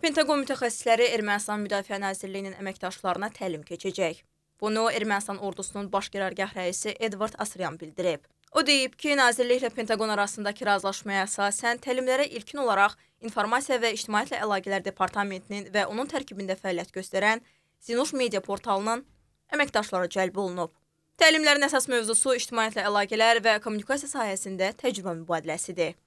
Pentaqon mütəxəssisləri Ermənistan Müdafiə Nazirliyinin əməkdaşlarına təlim keçəcək. Bunu Ermənistan ordusunun baş qərargah rəisi Edward Asryan bildirib. O deyib ki, nazirliklə Pentaqon arasındakı razılaşmaya əsasən təlimlərə ilkin olaraq informasiya və ictimaiyyətlə əlaqələr departamentinin və onun tərkibində fəaliyyət göstərən Zinuş media portalının əməkdaşları cəlb olunub. Təlimlərin əsas mövzusu ictimaiyyətlə əlaqələr və kommunikasiya sahəsində təcrübə mübadiləsidir.